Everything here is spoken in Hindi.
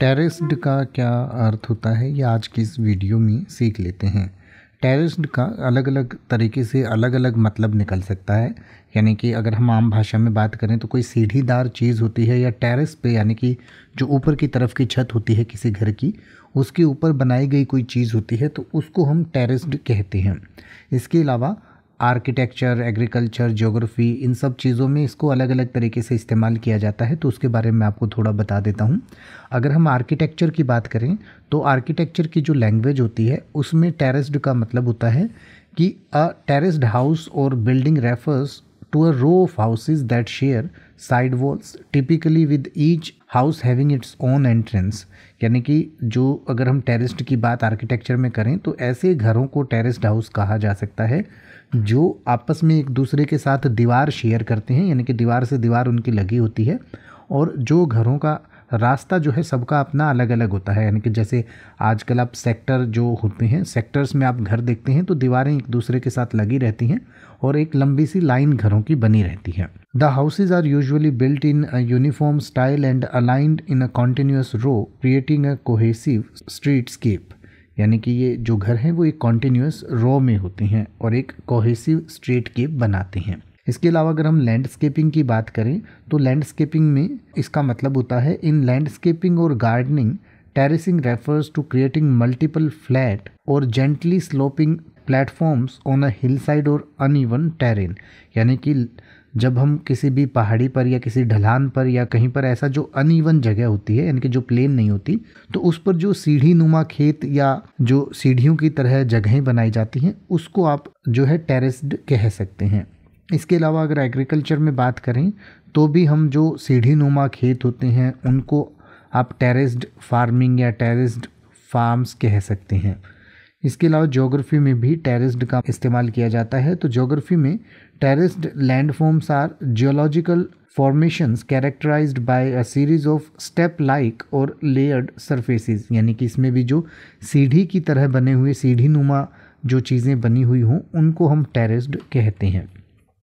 टेरिस्ड का क्या अर्थ होता है ये आज की इस वीडियो में सीख लेते हैं टेरिस्ड का अलग अलग तरीके से अलग अलग मतलब निकल सकता है यानी कि अगर हम आम भाषा में बात करें तो कोई सीढ़ीदार चीज़ होती है या टेरेस पे यानी कि जो ऊपर की तरफ की छत होती है किसी घर की उसके ऊपर बनाई गई कोई चीज़ होती है तो उसको हम टेरिस्ड कहते हैं इसके अलावा आर्किटेक्चर एग्रीकल्चर ज्योग्राफ़ी इन सब चीज़ों में इसको अलग अलग तरीके से इस्तेमाल किया जाता है तो उसके बारे में आपको थोड़ा बता देता हूँ अगर हम आर्किटेक्चर की बात करें तो आर्किटेक्चर की जो लैंग्वेज होती है उसमें टेरेस्ड का मतलब होता है कि अ टेरेस्ड हाउस और building refers to a row of houses that share side walls typically with each house having its own entrance यानी कि जो अगर हम टेरिस्ट की बात आर्किटेक्चर में करें तो ऐसे घरों को टेरिस्ट हाउस कहा जा सकता है जो आपस में एक दूसरे के साथ दीवार शेयर करते हैं यानी कि दीवार से दीवार उनकी लगी होती है और जो घरों का रास्ता जो है सबका अपना अलग अलग होता है यानी कि जैसे आजकल आप सेक्टर जो होते हैं सेक्टर्स में आप घर देखते हैं तो दीवारें एक दूसरे के साथ लगी रहती हैं और एक लंबी सी लाइन घरों की बनी रहती है the houses are usually built in uniform style and aligned in a continuous row creating a cohesive streetscape यानी कि ये जो घर हैं वो एक कॉन्टीन्यूस रो में होते हैं और एक कोहेसिव स्ट्रीटकेप बनाते हैं इसके अलावा अगर हम लैंडस्केपिंग की बात करें तो लैंडस्केपिंग में इसका मतलब होता है इन लैंडस्केपिंग और gardening terracing refers to creating multiple flat और gently sloping platforms on a hillside और अन ईवन टेरेन यानी कि जब हम किसी भी पहाड़ी पर या किसी ढलान पर या कहीं पर ऐसा जो अन ईवन जगह होती है यानी कि जो प्लेन नहीं होती तो उस पर जो सीढ़ी नुमा खेत या जो सीढ़ियों की तरह जगहें बनाई जाती हैं उसको आप जो है टेरेस्ड कह सकते हैं इसके अलावा अगर एग्रीकल्चर में बात करें तो भी हम जो सीढ़ी नुमा खेत होते हैं उनको आप टेरेस्ड फार्मिंग या टेरेस्ड फार्म्स कह सकते हैं इसके अलावा जोग्राफी में भी टेरेस्ड का इस्तेमाल किया जाता है तो जोग्राफी में terraced landforms are geological formations characterize by a series of step like और लेयर्ड सरफेसेस यानी कि इसमें भी जो सीढ़ी की तरह बने हुए सीढ़ी नुमा जो चीज़ें बनी हुई हों उनको हम टेरेस्ड कहते हैं